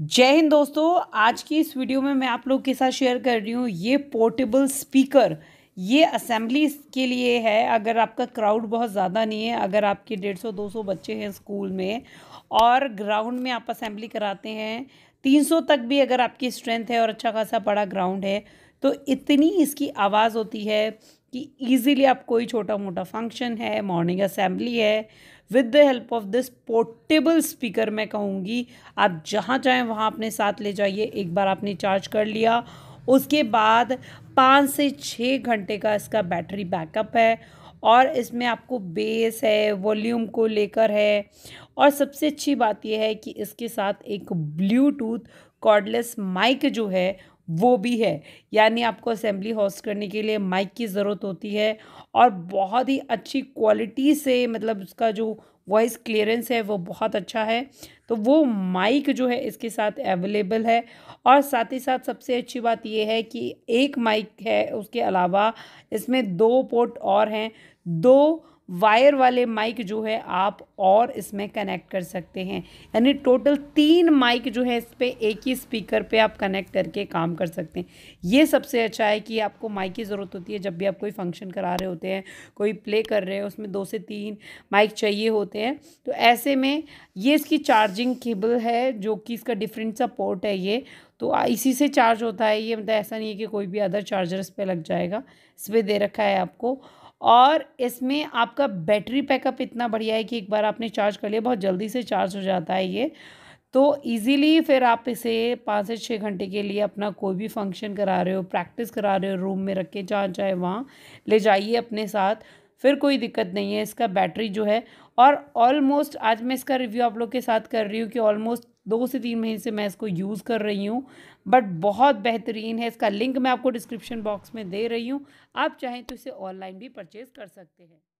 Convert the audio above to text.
जय हिंद दोस्तों आज की इस वीडियो में मैं आप लोग के साथ शेयर कर रही हूँ ये पोर्टेबल स्पीकर ये असेंबली के लिए है अगर आपका क्राउड बहुत ज़्यादा नहीं है अगर आपके डेढ़ सौ दो सौ बच्चे हैं स्कूल में और ग्राउंड में आप असेंबली कराते हैं तीन सौ तक भी अगर आपकी स्ट्रेंथ है और अच्छा खासा बड़ा ग्राउंड है तो इतनी इसकी आवाज़ होती है कि ईजीली आप कोई छोटा मोटा फंक्शन है मॉर्निंग असेंबली है with the help of this portable speaker मैं कहूँगी आप जहाँ चाहें वहाँ अपने साथ ले जाइए एक बार आपने चार्ज कर लिया उसके बाद पाँच से छः घंटे का इसका बैटरी बैकअप है और इसमें आपको बेस है वॉल्यूम को लेकर है और सबसे अच्छी बात यह है कि इसके साथ एक ब्लूटूथ कॉर्डलेस माइक जो है वो भी है यानी आपको असेंबली होस्ट करने के लिए माइक की ज़रूरत होती है और बहुत ही अच्छी क्वालिटी से मतलब उसका जो वॉइस क्लियरेंस है वो बहुत अच्छा है तो वो माइक जो है इसके साथ अवेलेबल है और साथ ही साथ सबसे अच्छी बात ये है कि एक माइक है उसके अलावा इसमें दो पोर्ट और हैं दो वायर वाले माइक जो है आप और इसमें कनेक्ट कर सकते हैं यानी टोटल तीन माइक जो है इस पर एक ही स्पीकर पे आप कनेक्ट करके काम कर सकते हैं ये सबसे अच्छा है कि आपको माइक की ज़रूरत होती है जब भी आप कोई फंक्शन करा रहे होते हैं कोई प्ले कर रहे हैं उसमें दो से तीन माइक चाहिए होते हैं तो ऐसे में ये इसकी चार्जिंग केबल है जो कि इसका डिफरेंट सा पोर्ट है ये तो इसी से चार्ज होता है ये मतलब ऐसा नहीं है कि कोई भी अदर चार्जर इस पर लग जाएगा इस पर दे रखा है आपको और इसमें आपका बैटरी बैकअप इतना बढ़िया है कि एक बार आपने चार्ज कर लिया बहुत जल्दी से चार्ज हो जाता है ये तो इजीली फिर आप इसे पाँच से छः घंटे के लिए अपना कोई भी फंक्शन करा रहे हो प्रैक्टिस करा रहे हो रूम में रख के जहाँ चाहे वहाँ ले जाइए अपने साथ फिर कोई दिक्कत नहीं है इसका बैटरी जो है और ऑलमोस्ट आज मैं इसका रिव्यू आप लोग के साथ कर रही हूँ कि ऑलमोस्ट दो से तीन महीने से मैं इसको यूज़ कर रही हूँ बट बहुत बेहतरीन है इसका लिंक मैं आपको डिस्क्रिप्शन बॉक्स में दे रही हूँ आप चाहें तो इसे ऑनलाइन भी परचेज़ कर सकते हैं